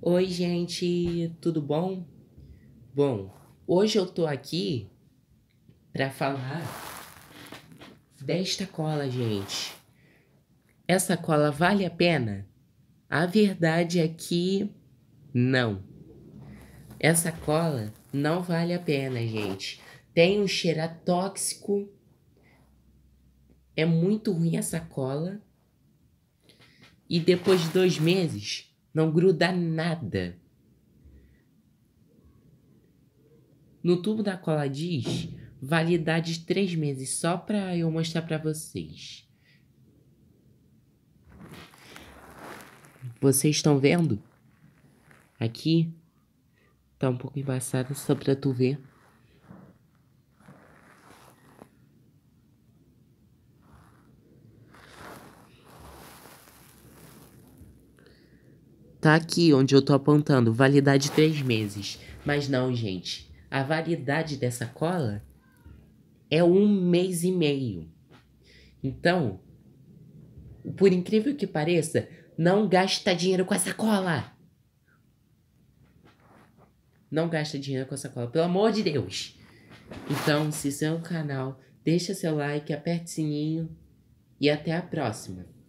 Oi, gente, tudo bom? Bom, hoje eu tô aqui para falar desta cola, gente. Essa cola vale a pena? A verdade é que não. Essa cola não vale a pena, gente. Tem um cheiro tóxico. É muito ruim essa cola. E depois de dois meses, não gruda nada. No tubo da cola diz validade de três meses, só para eu mostrar para vocês. Vocês estão vendo? Aqui tá um pouco embaçado só para tu ver. Tá aqui onde eu tô apontando, validade 3 meses. Mas não, gente. A validade dessa cola é um mês e meio. Então, por incrível que pareça, não gasta dinheiro com essa cola. Não gasta dinheiro com essa cola, pelo amor de Deus. Então, se inscreva no canal, deixa seu like, aperte o sininho e até a próxima.